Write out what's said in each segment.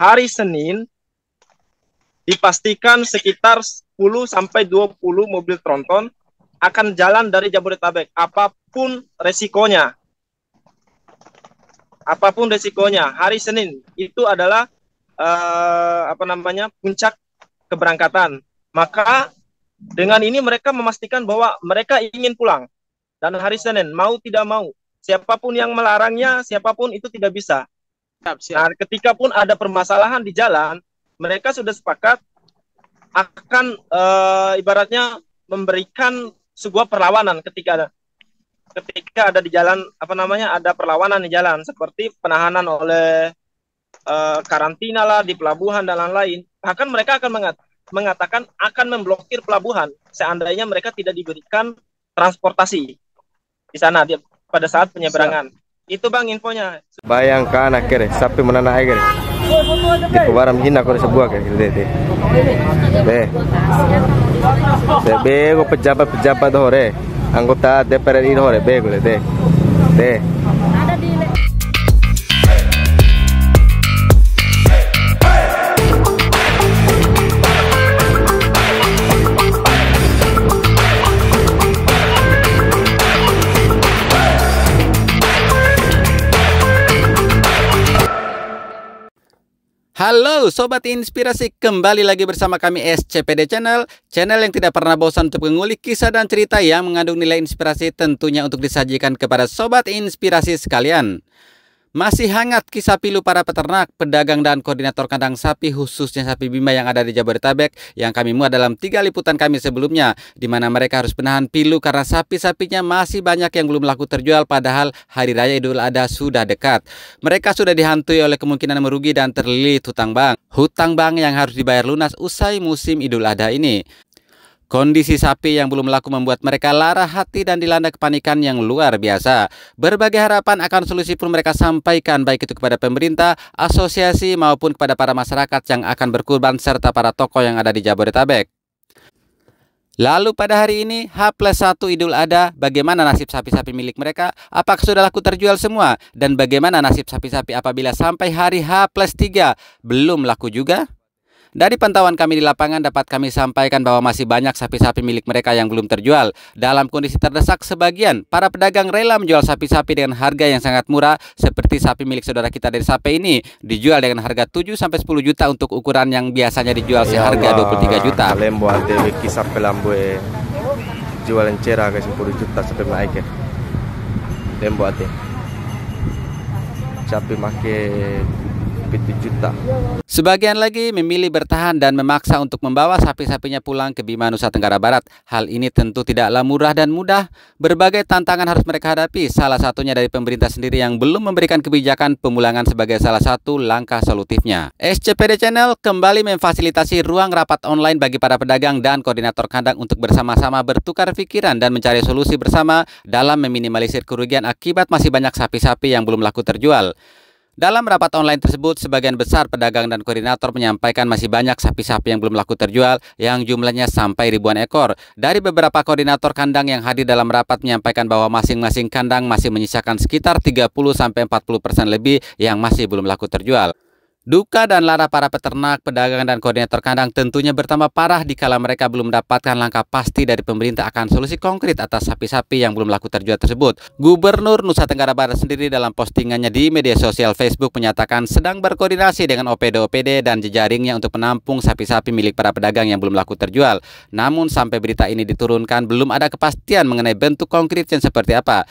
hari Senin dipastikan sekitar 10 sampai 20 mobil tronton akan jalan dari Jabodetabek apapun resikonya. Apapun resikonya, hari Senin itu adalah eh, apa namanya? puncak keberangkatan. Maka dengan ini mereka memastikan bahwa mereka ingin pulang dan hari Senin mau tidak mau siapapun yang melarangnya siapapun itu tidak bisa Siap, siap. Nah, ketika pun ada permasalahan di jalan, mereka sudah sepakat akan uh, ibaratnya memberikan sebuah perlawanan ketika ada ketika ada di jalan apa namanya ada perlawanan di jalan seperti penahanan oleh uh, karantina lah di pelabuhan dan lain-lain bahkan mereka akan mengat mengatakan akan memblokir pelabuhan seandainya mereka tidak diberikan transportasi di sana di, pada saat penyeberangan itu bang infonya. Bayangkan akhirnya sapi menanah akhirnya. Di kebaram hina kau sebuah kayak gitu deh. Deh. deh bego pejabat-pejabat hore, anggota DPR ini hore bego deh. Deh. Halo Sobat Inspirasi, kembali lagi bersama kami SCPD Channel Channel yang tidak pernah bosan untuk mengulik kisah dan cerita yang mengandung nilai inspirasi tentunya untuk disajikan kepada Sobat Inspirasi sekalian masih hangat kisah pilu para peternak, pedagang dan koordinator kandang sapi khususnya sapi bima yang ada di Jabodetabek yang kami muat dalam tiga liputan kami sebelumnya di mana mereka harus menahan pilu karena sapi-sapinya masih banyak yang belum laku terjual padahal hari raya Idul Adha sudah dekat. Mereka sudah dihantui oleh kemungkinan merugi dan terlilit hutang bank. Hutang bank yang harus dibayar lunas usai musim Idul Adha ini. Kondisi sapi yang belum laku membuat mereka lara hati dan dilanda kepanikan yang luar biasa. Berbagai harapan akan solusi pun mereka sampaikan baik itu kepada pemerintah, asosiasi maupun kepada para masyarakat yang akan berkurban serta para tokoh yang ada di Jabodetabek. Lalu pada hari ini H plus 1 Idul Adha bagaimana nasib sapi-sapi milik mereka? Apakah sudah laku terjual semua? Dan bagaimana nasib sapi-sapi apabila sampai hari H plus 3 belum laku juga? Dari pantauan kami di lapangan dapat kami sampaikan bahwa masih banyak sapi-sapi milik mereka yang belum terjual. Dalam kondisi terdesak sebagian, para pedagang rela menjual sapi-sapi dengan harga yang sangat murah seperti sapi milik saudara kita dari Sape ini dijual dengan harga 7 sampai 10 juta untuk ukuran yang biasanya dijual ya seharga 23 juta. Lembo ante kisar pelambue jualan cerah ke 10 juta sampai naik ya. E. Lembo Sapi make 7 juta. Sebagian lagi memilih bertahan dan memaksa untuk membawa sapi-sapinya pulang ke Bima Nusa Tenggara Barat. Hal ini tentu tidaklah murah dan mudah. Berbagai tantangan harus mereka hadapi, salah satunya dari pemerintah sendiri yang belum memberikan kebijakan pemulangan sebagai salah satu langkah solutifnya. SCPD Channel kembali memfasilitasi ruang rapat online bagi para pedagang dan koordinator kandang untuk bersama-sama bertukar pikiran dan mencari solusi bersama dalam meminimalisir kerugian akibat masih banyak sapi-sapi yang belum laku terjual. Dalam rapat online tersebut, sebagian besar pedagang dan koordinator menyampaikan masih banyak sapi-sapi yang belum laku terjual yang jumlahnya sampai ribuan ekor. Dari beberapa koordinator kandang yang hadir dalam rapat menyampaikan bahwa masing-masing kandang masih menyisakan sekitar 30-40% lebih yang masih belum laku terjual. Duka dan lara para peternak, pedagang, dan koordinator kandang tentunya bertambah parah dikala mereka belum mendapatkan langkah pasti dari pemerintah akan solusi konkret atas sapi-sapi yang belum laku terjual tersebut. Gubernur Nusa Tenggara Barat sendiri dalam postingannya di media sosial Facebook menyatakan sedang berkoordinasi dengan OPD-OPD dan jejaringnya untuk menampung sapi-sapi milik para pedagang yang belum laku terjual. Namun sampai berita ini diturunkan belum ada kepastian mengenai bentuk konkretnya seperti apa.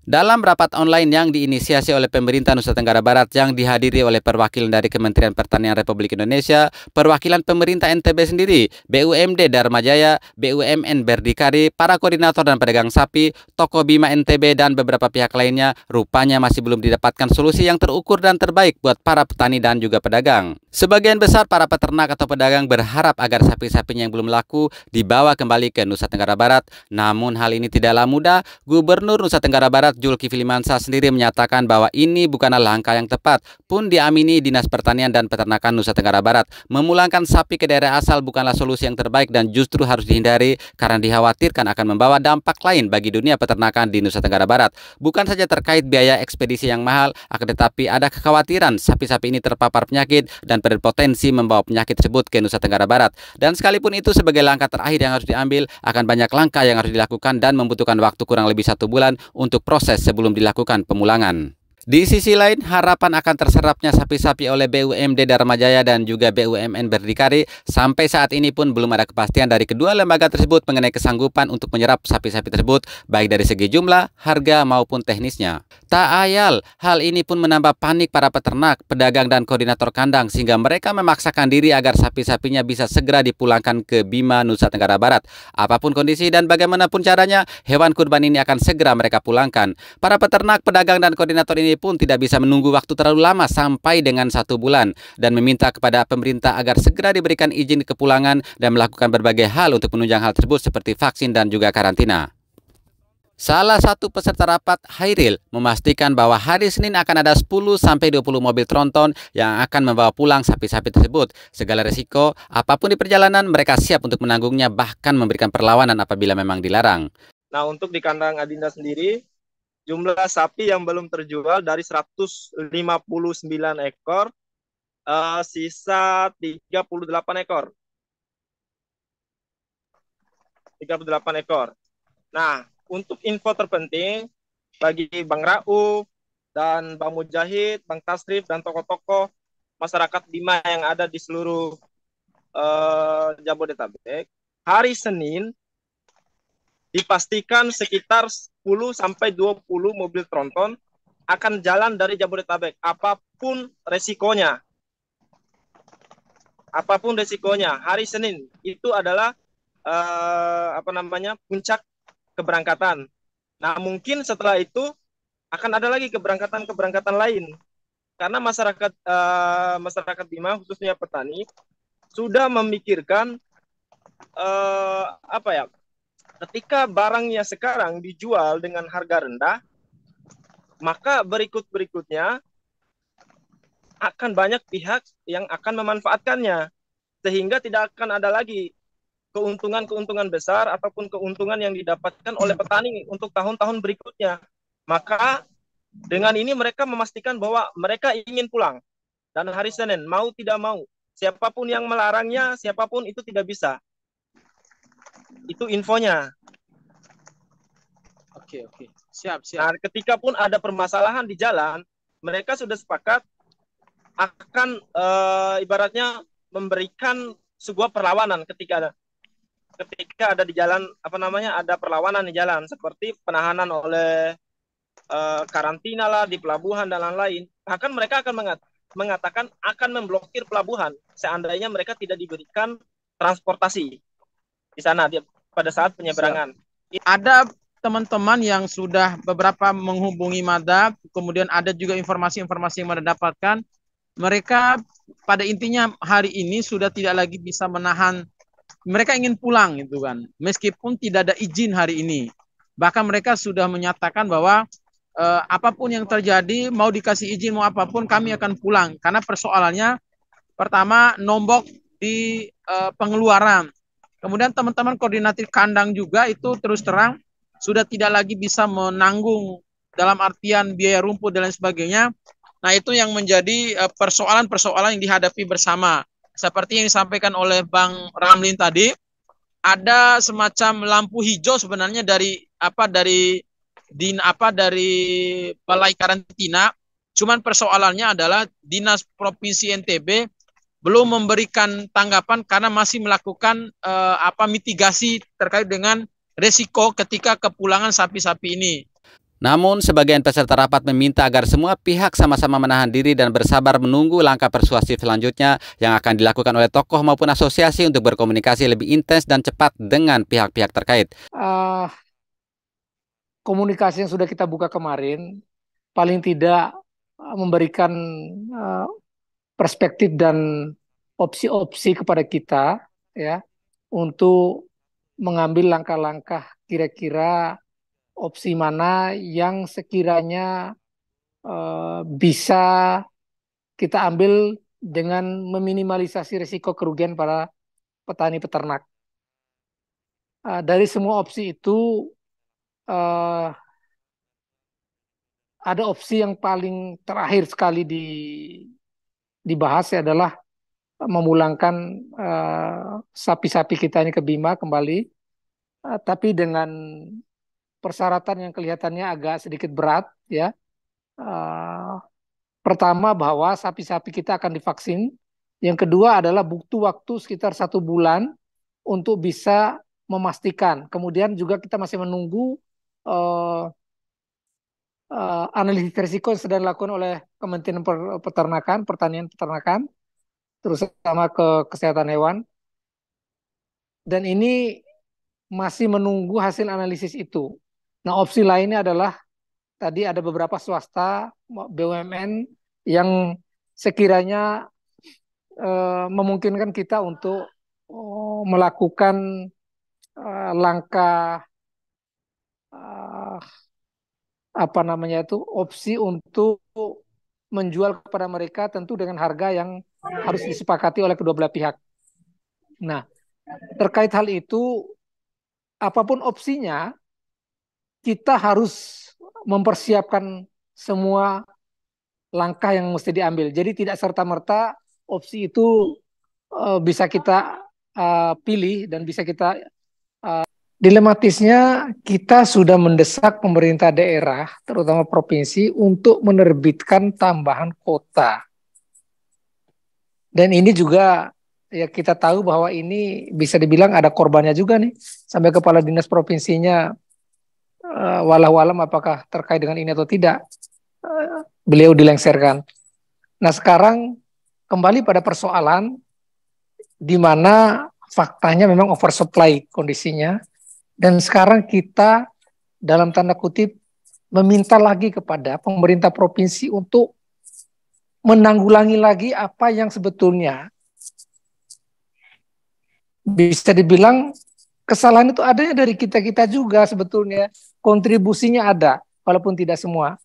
Dalam rapat online yang diinisiasi oleh pemerintah Nusa Tenggara Barat yang dihadiri oleh perwakilan dari Kementerian Pertanian Republik Indonesia, perwakilan pemerintah NTB sendiri, BUMD Dharma Jaya, BUMN Berdikari, para koordinator dan pedagang sapi, toko Bima NTB dan beberapa pihak lainnya rupanya masih belum didapatkan solusi yang terukur dan terbaik buat para petani dan juga pedagang. Sebagian besar para peternak atau pedagang berharap agar sapi-sapinya yang belum laku dibawa kembali ke Nusa Tenggara Barat. Namun hal ini tidaklah mudah. Gubernur Nusa Tenggara Barat Barat Julki Filimansa sendiri menyatakan bahwa ini bukanlah langkah yang tepat, pun diamini Dinas Pertanian dan Peternakan Nusa Tenggara Barat. Memulangkan sapi ke daerah asal bukanlah solusi yang terbaik dan justru harus dihindari karena dikhawatirkan akan membawa dampak lain bagi dunia peternakan di Nusa Tenggara Barat. Bukan saja terkait biaya ekspedisi yang mahal, akan tetapi ada kekhawatiran sapi-sapi ini terpapar penyakit dan berpotensi membawa penyakit tersebut ke Nusa Tenggara Barat. Dan sekalipun itu sebagai langkah terakhir yang harus diambil, akan banyak langkah yang harus dilakukan dan membutuhkan waktu kurang lebih satu bulan untuk proses proses sebelum dilakukan pemulangan. Di sisi lain, harapan akan terserapnya sapi-sapi oleh BUMD Dharma Jaya dan juga BUMN Berdikari sampai saat ini pun belum ada kepastian dari kedua lembaga tersebut mengenai kesanggupan untuk menyerap sapi-sapi tersebut baik dari segi jumlah, harga maupun teknisnya. Tak ayal, hal ini pun menambah panik para peternak, pedagang dan koordinator kandang sehingga mereka memaksakan diri agar sapi-sapinya bisa segera dipulangkan ke Bima Nusa Tenggara Barat. Apapun kondisi dan bagaimanapun caranya, hewan kurban ini akan segera mereka pulangkan. Para peternak, pedagang dan koordinator ini pun tidak bisa menunggu waktu terlalu lama sampai dengan satu bulan dan meminta kepada pemerintah agar segera diberikan izin kepulangan dan melakukan berbagai hal untuk menunjang hal tersebut seperti vaksin dan juga karantina. Salah satu peserta rapat, Hairil, memastikan bahwa hari Senin akan ada 10-20 mobil tronton yang akan membawa pulang sapi-sapi tersebut. Segala resiko, apapun di perjalanan, mereka siap untuk menanggungnya bahkan memberikan perlawanan apabila memang dilarang. Nah, untuk di kandang Adinda sendiri, jumlah sapi yang belum terjual dari 159 ekor uh, sisa 38 ekor. 38 ekor. Nah, untuk info terpenting bagi Bang Rauf dan Bang Mujahid, Bang Tasrif dan tokoh-tokoh masyarakat Bima yang ada di seluruh uh, Jabodetabek, hari Senin dipastikan sekitar 10 sampai 20 mobil tronton akan jalan dari Jabodetabek apapun resikonya. Apapun resikonya. Hari Senin itu adalah eh, apa namanya? puncak keberangkatan. Nah, mungkin setelah itu akan ada lagi keberangkatan-keberangkatan lain. Karena masyarakat eh, masyarakat Bima khususnya petani sudah memikirkan eh, apa ya? ketika barangnya sekarang dijual dengan harga rendah, maka berikut-berikutnya akan banyak pihak yang akan memanfaatkannya. Sehingga tidak akan ada lagi keuntungan-keuntungan besar ataupun keuntungan yang didapatkan oleh petani untuk tahun-tahun berikutnya. Maka dengan ini mereka memastikan bahwa mereka ingin pulang. Dan hari Senin, mau tidak mau, siapapun yang melarangnya, siapapun itu tidak bisa. Itu infonya. Oke, oke. Siap, siap. Nah, ketika pun ada permasalahan di jalan, mereka sudah sepakat akan e, ibaratnya memberikan sebuah perlawanan ketika ada ketika ada di jalan apa namanya ada perlawanan di jalan seperti penahanan oleh e, karantina lah di pelabuhan dan lain-lain bahkan mereka akan mengat, mengatakan akan memblokir pelabuhan seandainya mereka tidak diberikan transportasi di sana di, pada saat penyeberangan. Ada teman-teman yang sudah beberapa menghubungi Mada, kemudian ada juga informasi-informasi yang mereka dapatkan. Mereka pada intinya hari ini sudah tidak lagi bisa menahan mereka ingin pulang gitu kan. Meskipun tidak ada izin hari ini. Bahkan mereka sudah menyatakan bahwa eh, apapun yang terjadi mau dikasih izin mau apapun kami akan pulang karena persoalannya pertama nombok di eh, pengeluaran Kemudian teman-teman koordinatif kandang juga itu terus terang sudah tidak lagi bisa menanggung dalam artian biaya rumput dan lain sebagainya. Nah, itu yang menjadi eh, persoalan-persoalan yang dihadapi bersama. Seperti yang disampaikan oleh Bang Ramlin tadi, ada semacam lampu hijau sebenarnya dari apa dari din apa dari balai karantina. Cuman persoalannya adalah dinas provinsi NTB belum memberikan tanggapan karena masih melakukan uh, apa mitigasi terkait dengan resiko ketika kepulangan sapi-sapi ini. Namun, sebagian peserta rapat meminta agar semua pihak sama-sama menahan diri dan bersabar menunggu langkah persuasif selanjutnya yang akan dilakukan oleh tokoh maupun asosiasi untuk berkomunikasi lebih intens dan cepat dengan pihak-pihak terkait. Uh, komunikasi yang sudah kita buka kemarin paling tidak ah, memberikan ah, perspektif dan opsi-opsi kepada kita ya untuk mengambil langkah-langkah kira-kira opsi mana yang sekiranya uh, bisa kita ambil dengan meminimalisasi risiko kerugian para petani peternak. Uh, dari semua opsi itu uh, ada opsi yang paling terakhir sekali di dibahas adalah memulangkan eh, sapi-sapi uh, kita ini ke Bima kembali, uh, tapi dengan persyaratan yang kelihatannya agak sedikit berat, ya. Uh, pertama bahwa sapi-sapi kita akan divaksin. Yang kedua adalah butuh waktu sekitar satu bulan untuk bisa memastikan. Kemudian juga kita masih menunggu uh, uh, analisis risiko yang sedang dilakukan oleh Kementerian Peternakan, Pertanian Peternakan, terus sama ke kesehatan hewan. Dan ini masih menunggu hasil analisis itu. Nah, opsi lainnya adalah tadi ada beberapa swasta BUMN yang sekiranya uh, memungkinkan kita untuk uh, melakukan uh, langkah apa namanya itu opsi untuk menjual kepada mereka tentu dengan harga yang harus disepakati oleh kedua belah pihak. Nah, terkait hal itu apapun opsinya kita harus mempersiapkan semua langkah yang mesti diambil. Jadi tidak serta-merta opsi itu uh, bisa kita uh, pilih dan bisa kita uh, Dilematisnya kita sudah mendesak pemerintah daerah, terutama provinsi, untuk menerbitkan tambahan kota. Dan ini juga ya kita tahu bahwa ini bisa dibilang ada korbannya juga nih, sampai kepala dinas provinsinya uh, walau-walam apakah terkait dengan ini atau tidak, uh, beliau dilengserkan. Nah sekarang kembali pada persoalan di mana faktanya memang oversupply kondisinya dan sekarang kita dalam tanda kutip meminta lagi kepada pemerintah provinsi untuk menanggulangi lagi apa yang sebetulnya bisa dibilang kesalahan itu adanya dari kita-kita juga sebetulnya kontribusinya ada walaupun tidak semua.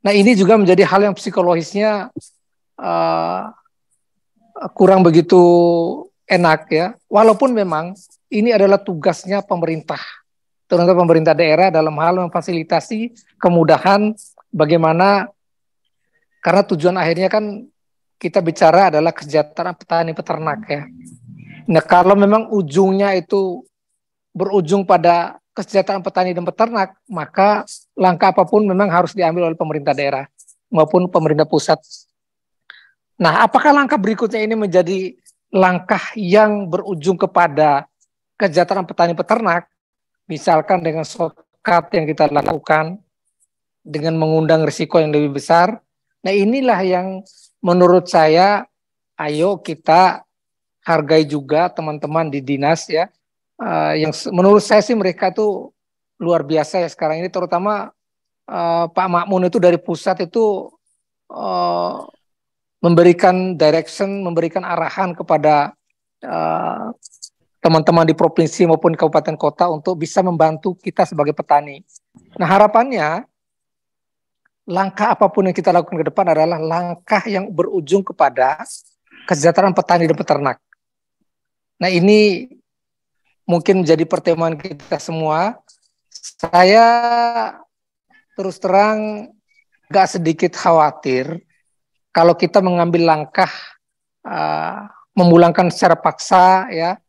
Nah, ini juga menjadi hal yang psikologisnya uh, kurang begitu enak ya. Walaupun memang ini adalah tugasnya pemerintah, terutama pemerintah daerah dalam hal memfasilitasi kemudahan bagaimana karena tujuan akhirnya kan kita bicara adalah kesejahteraan petani peternak ya. Nah kalau memang ujungnya itu berujung pada kesejahteraan petani dan peternak, maka langkah apapun memang harus diambil oleh pemerintah daerah maupun pemerintah pusat. Nah, apakah langkah berikutnya ini menjadi langkah yang berujung kepada kejahatan petani peternak, misalkan dengan shortcut yang kita lakukan, dengan mengundang risiko yang lebih besar. Nah inilah yang menurut saya, ayo kita hargai juga teman-teman di dinas ya, uh, yang menurut saya sih mereka tuh luar biasa ya sekarang ini, terutama uh, Pak Makmun itu dari pusat itu uh, memberikan direction, memberikan arahan kepada uh, teman-teman di provinsi maupun kabupaten kota untuk bisa membantu kita sebagai petani. Nah harapannya langkah apapun yang kita lakukan ke depan adalah langkah yang berujung kepada kesejahteraan petani dan peternak. Nah ini mungkin menjadi pertemuan kita semua. Saya terus terang gak sedikit khawatir kalau kita mengambil langkah uh, memulangkan secara paksa ya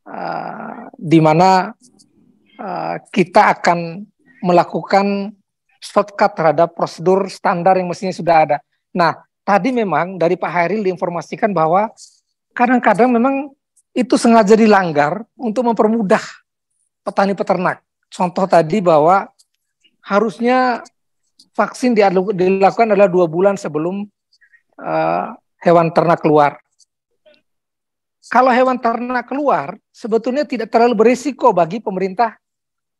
Eh, di mana uh, kita akan melakukan shortcut terhadap prosedur standar yang mestinya sudah ada. Nah, tadi memang dari Pak Hairil diinformasikan bahwa kadang-kadang memang itu sengaja dilanggar untuk mempermudah petani peternak. Contoh tadi bahwa harusnya vaksin dilakukan adalah dua bulan sebelum uh, hewan ternak keluar kalau hewan ternak keluar, sebetulnya tidak terlalu berisiko bagi pemerintah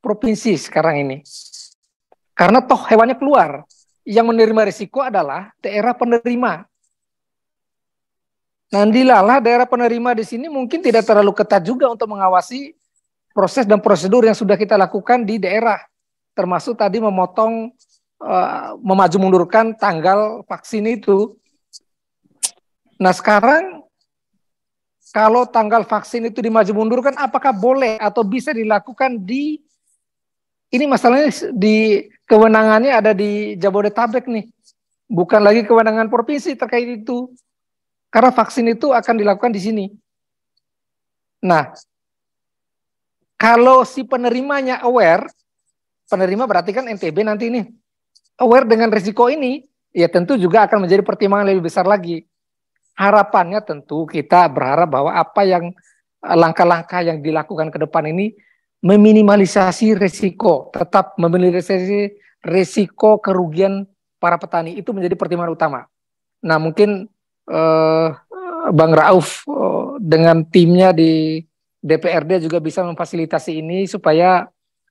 provinsi sekarang ini. Karena toh hewannya keluar. Yang menerima risiko adalah daerah penerima. Nah, dilalah daerah penerima di sini mungkin tidak terlalu ketat juga untuk mengawasi proses dan prosedur yang sudah kita lakukan di daerah. Termasuk tadi memotong, uh, memaju mundurkan tanggal vaksin itu. Nah, sekarang kalau tanggal vaksin itu dimaju mundurkan, apakah boleh atau bisa dilakukan di ini masalahnya di kewenangannya ada di Jabodetabek nih, bukan lagi kewenangan provinsi terkait itu, karena vaksin itu akan dilakukan di sini. Nah, kalau si penerimanya aware, penerima berarti kan NTB nanti ini aware dengan risiko ini, ya tentu juga akan menjadi pertimbangan lebih besar lagi harapannya tentu kita berharap bahwa apa yang eh, langkah-langkah yang dilakukan ke depan ini meminimalisasi resiko, tetap meminimalisasi resiko kerugian para petani itu menjadi pertimbangan utama. Nah, mungkin eh, Bang Rauf eh, dengan timnya di DPRD juga bisa memfasilitasi ini supaya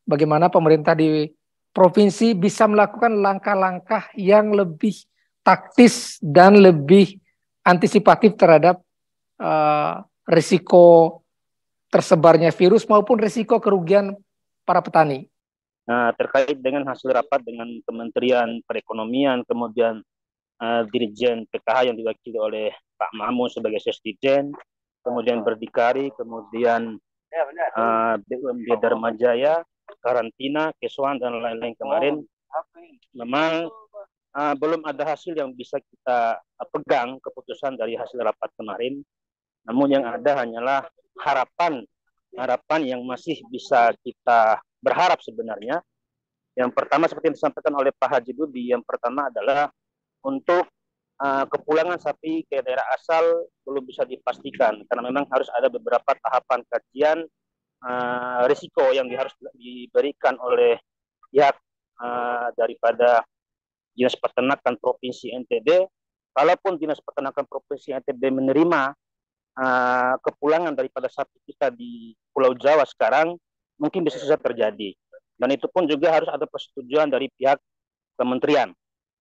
bagaimana pemerintah di provinsi bisa melakukan langkah-langkah yang lebih taktis dan lebih antisipatif terhadap uh, risiko tersebarnya virus maupun risiko kerugian para petani. Nah, terkait dengan hasil rapat dengan Kementerian Perekonomian, kemudian uh, Dirjen PKH yang diwakili oleh Pak Mamu sebagai Sesdijen, kemudian Berdikari, kemudian uh, ya, eh, BUMD Darmajaya, karantina, kesuan dan lain-lain kemarin, oh, memang oh, uh, belum ada hasil yang bisa kita ah, pegang keputusan dari hasil rapat kemarin. Namun yang ada hanyalah harapan harapan yang masih bisa kita berharap sebenarnya. Yang pertama seperti yang disampaikan oleh Pak Haji Budi, yang pertama adalah untuk uh, kepulangan sapi ke daerah asal belum bisa dipastikan karena memang harus ada beberapa tahapan kajian uh, risiko yang harus diberikan oleh pihak uh, daripada Dinas Peternakan Provinsi NTB. Kalaupun Dinas Peternakan Provinsi NTB menerima uh, kepulangan daripada sapi kita di Pulau Jawa sekarang, mungkin bisa saja terjadi. Dan itu pun juga harus ada persetujuan dari pihak kementerian.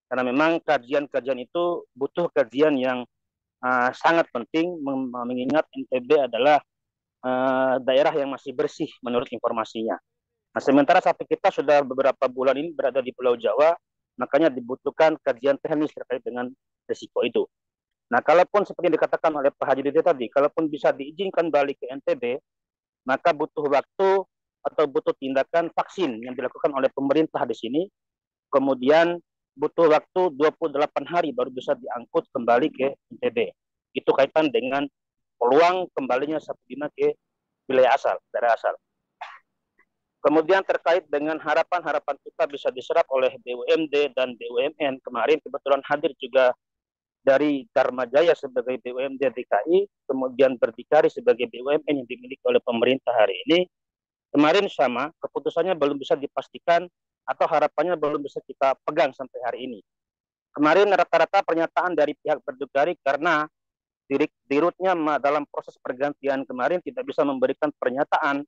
Karena memang kajian-kajian itu butuh kajian yang uh, sangat penting mengingat NTB adalah uh, daerah yang masih bersih menurut informasinya. Nah, sementara sapi kita sudah beberapa bulan ini berada di Pulau Jawa, Makanya dibutuhkan kajian teknis terkait dengan risiko itu. Nah, kalaupun seperti yang dikatakan oleh Pak Haji Dede tadi, kalaupun bisa diizinkan balik ke NTB, maka butuh waktu atau butuh tindakan vaksin yang dilakukan oleh pemerintah di sini. Kemudian butuh waktu 28 hari baru bisa diangkut kembali ke NTB. Itu kaitan dengan peluang kembalinya Sabdina ke wilayah asal, daerah asal. Kemudian terkait dengan harapan-harapan kita bisa diserap oleh BUMD dan BUMN. Kemarin kebetulan hadir juga dari Dharma Jaya sebagai BUMD DKI, kemudian berdikari sebagai BUMN yang dimiliki oleh pemerintah hari ini. Kemarin sama, keputusannya belum bisa dipastikan atau harapannya belum bisa kita pegang sampai hari ini. Kemarin rata-rata pernyataan dari pihak berdikari karena dirutnya dalam proses pergantian kemarin tidak bisa memberikan pernyataan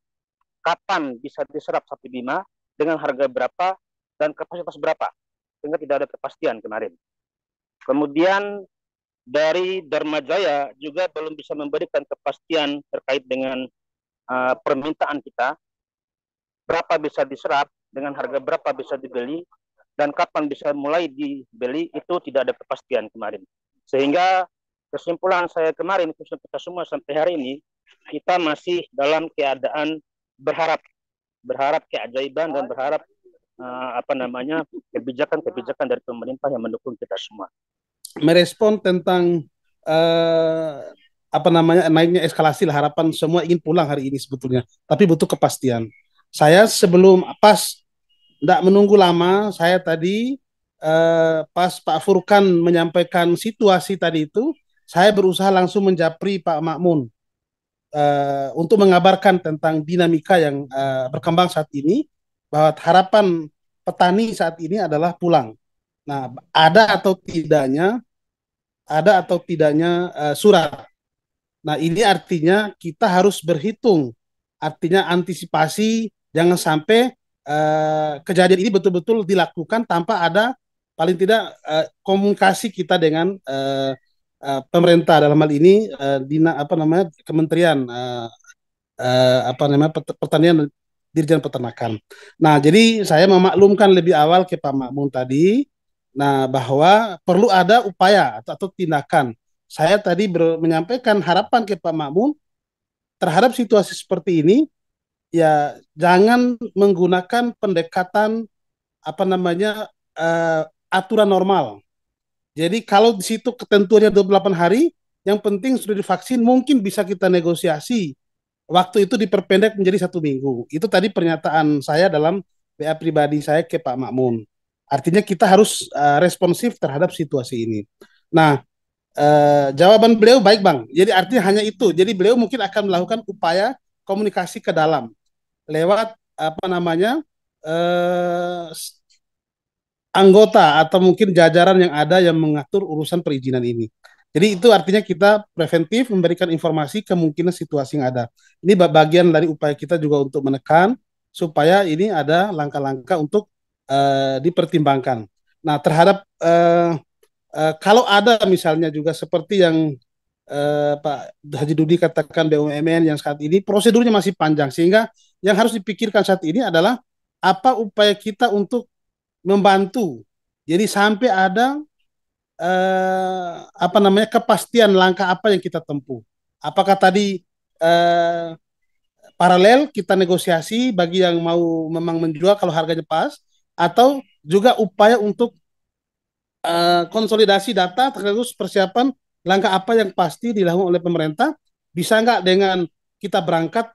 kapan bisa diserap Satu bima, dengan harga berapa, dan kapasitas berapa. Sehingga tidak ada kepastian kemarin. Kemudian dari Dharma Jaya juga belum bisa memberikan kepastian terkait dengan uh, permintaan kita. Berapa bisa diserap, dengan harga berapa bisa dibeli, dan kapan bisa mulai dibeli itu tidak ada kepastian kemarin. Sehingga kesimpulan saya kemarin, khususnya kita semua sampai hari ini, kita masih dalam keadaan berharap berharap keajaiban dan oh, berharap uh, apa namanya kebijakan-kebijakan dari pemerintah yang mendukung kita semua. Merespon tentang uh, apa namanya naiknya eskalasi lah harapan semua ingin pulang hari ini sebetulnya, tapi butuh kepastian. Saya sebelum pas tidak menunggu lama, saya tadi uh, pas Pak Furkan menyampaikan situasi tadi itu, saya berusaha langsung menjapri Pak Makmun uh, untuk mengabarkan tentang dinamika yang uh, berkembang saat ini bahwa harapan petani saat ini adalah pulang. Nah, ada atau tidaknya ada atau tidaknya uh, surat. Nah, ini artinya kita harus berhitung. Artinya antisipasi jangan sampai uh, kejadian ini betul-betul dilakukan tanpa ada paling tidak uh, komunikasi kita dengan uh, uh, pemerintah dalam hal ini uh, dina apa namanya kementerian uh, uh, apa namanya pertanian Dirjen Peternakan. Nah, jadi saya memaklumkan lebih awal ke Pak Makmun tadi, nah bahwa perlu ada upaya atau, atau tindakan. Saya tadi ber, menyampaikan harapan ke Pak Makmun terhadap situasi seperti ini, ya jangan menggunakan pendekatan apa namanya uh, aturan normal jadi kalau di situ ketentuannya 28 hari, yang penting sudah divaksin mungkin bisa kita negosiasi. Waktu itu diperpendek menjadi satu minggu. Itu tadi pernyataan saya dalam WA pribadi saya ke Pak Makmun. Artinya kita harus uh, responsif terhadap situasi ini. Nah, uh, jawaban beliau baik Bang. Jadi artinya hanya itu. Jadi beliau mungkin akan melakukan upaya komunikasi ke dalam lewat apa namanya uh, anggota atau mungkin jajaran yang ada yang mengatur urusan perizinan ini. Jadi itu artinya kita preventif memberikan informasi kemungkinan situasi yang ada. Ini bagian dari upaya kita juga untuk menekan supaya ini ada langkah-langkah untuk uh, dipertimbangkan. Nah terhadap uh, uh, kalau ada misalnya juga seperti yang uh, Pak Haji Dudi katakan BUMN yang saat ini prosedurnya masih panjang sehingga yang harus dipikirkan saat ini adalah apa upaya kita untuk membantu. Jadi sampai ada eh, apa namanya kepastian langkah apa yang kita tempuh. Apakah tadi eh, paralel kita negosiasi bagi yang mau memang menjual kalau harganya pas, atau juga upaya untuk eh, konsolidasi data terus persiapan langkah apa yang pasti dilakukan oleh pemerintah. Bisa nggak dengan kita berangkat,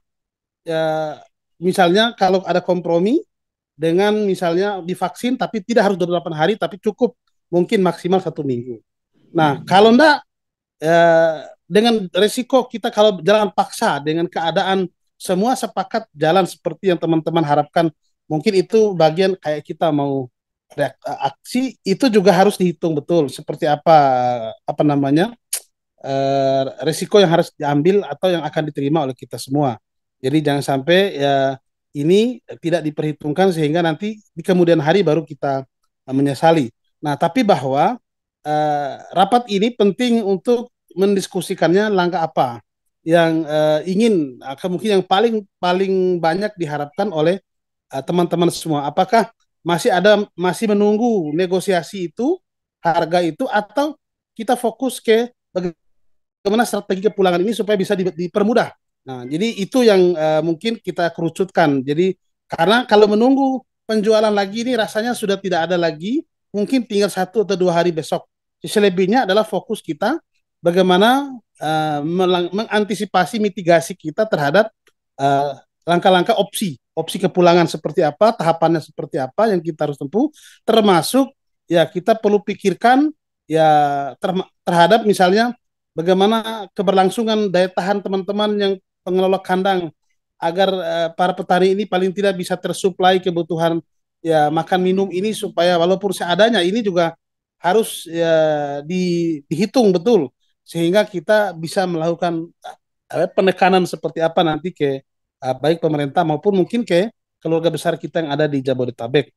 eh, misalnya kalau ada kompromi dengan misalnya divaksin tapi tidak harus 28 hari tapi cukup mungkin maksimal satu minggu. Nah hmm. kalau enggak eh, dengan resiko kita kalau jalan paksa dengan keadaan semua sepakat jalan seperti yang teman-teman harapkan mungkin itu bagian kayak kita mau reaksi, itu juga harus dihitung betul seperti apa apa namanya eh, resiko yang harus diambil atau yang akan diterima oleh kita semua. Jadi jangan sampai ya ini tidak diperhitungkan sehingga nanti di kemudian hari baru kita eh, menyesali. Nah, tapi bahwa eh, rapat ini penting untuk mendiskusikannya langkah apa yang eh, ingin eh, mungkin yang paling paling banyak diharapkan oleh eh, teman-teman eh, semua. Apakah masih ada masih menunggu negosiasi itu harga itu atau kita fokus ke bagaimana strategi kepulangan ini supaya bisa dipermudah Nah, jadi itu yang uh, mungkin kita kerucutkan. Jadi karena kalau menunggu penjualan lagi ini rasanya sudah tidak ada lagi, mungkin tinggal satu atau dua hari besok. Selebihnya adalah fokus kita bagaimana uh, mengantisipasi mitigasi kita terhadap eh, langkah-langkah uh, opsi, opsi kepulangan seperti apa, tahapannya seperti apa yang kita harus tempuh, termasuk ya kita perlu pikirkan ya ter terhadap misalnya bagaimana keberlangsungan daya tahan teman-teman yang pengelola kandang agar uh, para petani ini paling tidak bisa tersuplai kebutuhan ya makan minum ini supaya walaupun seadanya ini juga harus ya di, dihitung betul sehingga kita bisa melakukan uh, penekanan seperti apa nanti ke uh, baik pemerintah maupun mungkin ke keluarga besar kita yang ada di Jabodetabek.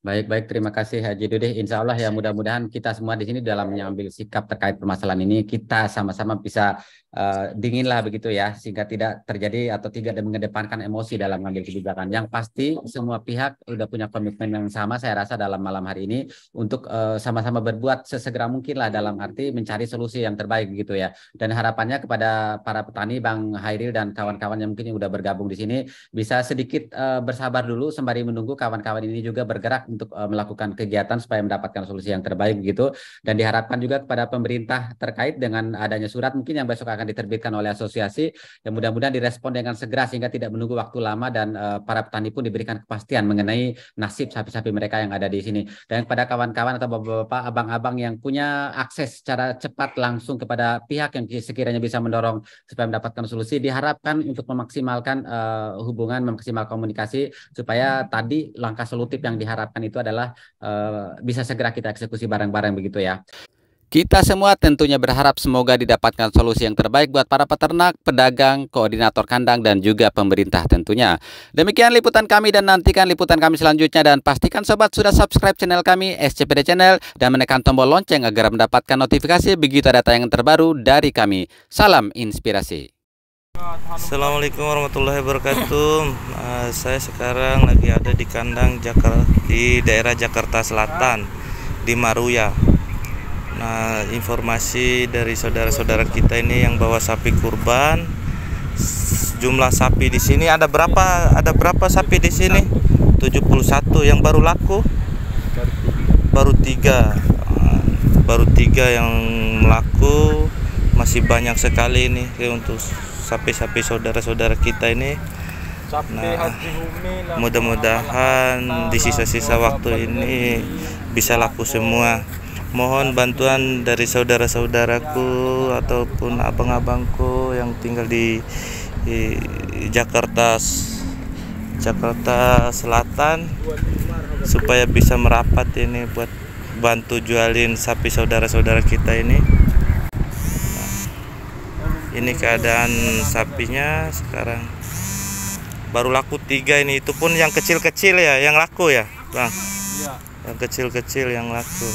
Baik, baik. Terima kasih Haji Dede Insya Allah ya mudah-mudahan kita semua di sini dalam mengambil sikap terkait permasalahan ini kita sama-sama bisa Eh, dingin lah begitu ya sehingga tidak terjadi atau tidak ada mengedepankan emosi dalam mengambil kebijakan. Yang pasti semua pihak sudah punya komitmen yang sama saya rasa dalam malam hari ini untuk eh, sama-sama uh, berbuat sesegera mungkin lah dalam arti mencari solusi yang terbaik gitu ya. Dan harapannya kepada para petani Bang Hairil dan kawan-kawan yang mungkin sudah bergabung di sini bisa sedikit uh, bersabar dulu sembari menunggu kawan-kawan ini juga bergerak untuk uh, melakukan kegiatan supaya mendapatkan solusi yang terbaik gitu dan diharapkan juga kepada pemerintah terkait dengan adanya surat mungkin yang besok akan akan diterbitkan oleh asosiasi yang mudah-mudahan direspon dengan segera sehingga tidak menunggu waktu lama dan uh, para petani pun diberikan kepastian mengenai nasib sapi-sapi mereka yang ada di sini. Dan kepada kawan-kawan atau bapak-bapak, abang-abang yang punya akses secara cepat langsung kepada pihak yang sekiranya bisa mendorong supaya mendapatkan solusi, diharapkan untuk memaksimalkan uh, hubungan, memaksimalkan komunikasi supaya tadi langkah solutif yang diharapkan itu adalah uh, bisa segera kita eksekusi bareng-bareng begitu ya. Kita semua tentunya berharap semoga didapatkan solusi yang terbaik buat para peternak, pedagang, koordinator kandang, dan juga pemerintah tentunya. Demikian liputan kami dan nantikan liputan kami selanjutnya dan pastikan sobat sudah subscribe channel kami SCPD Channel dan menekan tombol lonceng agar mendapatkan notifikasi begitu data tayangan terbaru dari kami. Salam inspirasi. Assalamualaikum warahmatullahi wabarakatuh. Uh, saya sekarang lagi ada di kandang Jakarta di daerah Jakarta Selatan di Maruya. Nah, informasi dari saudara-saudara kita ini yang bawa sapi kurban, jumlah sapi di sini ada berapa? Ada berapa sapi di sini? 71 yang baru laku. Baru tiga, eh, baru tiga yang laku masih banyak sekali ini untuk sapi-sapi saudara-saudara kita ini. Nah, mudah-mudahan di sisa-sisa waktu ini bisa laku semua mohon bantuan dari saudara-saudaraku ataupun abang-abangku yang tinggal di, di Jakarta Jakarta Selatan supaya bisa merapat ini buat bantu jualin sapi saudara-saudara kita ini nah, ini keadaan sapinya sekarang baru laku tiga ini itu pun yang kecil-kecil ya yang laku ya bang iya. yang kecil-kecil yang laku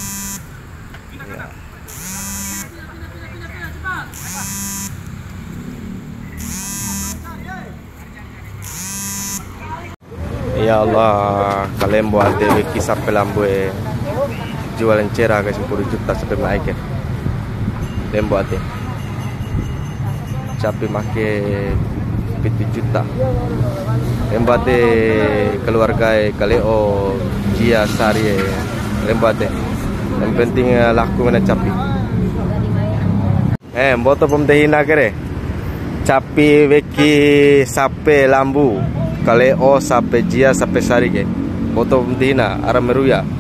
Ya Allah, kalian buat dewi kisah pelambue jualan cerah guys 10 juta sampai naik ya. Kalian buat deh. Ya. Capi make 7 juta. Kalian buat ya, keluarga ya, kalian oh dia sari Kalian buat deh. Yang penting eh, laku mana capi. Eh, boto pemdehina kere. Capi weki sape lambu kaleo o sampai jia sape sarige botom dina arameruya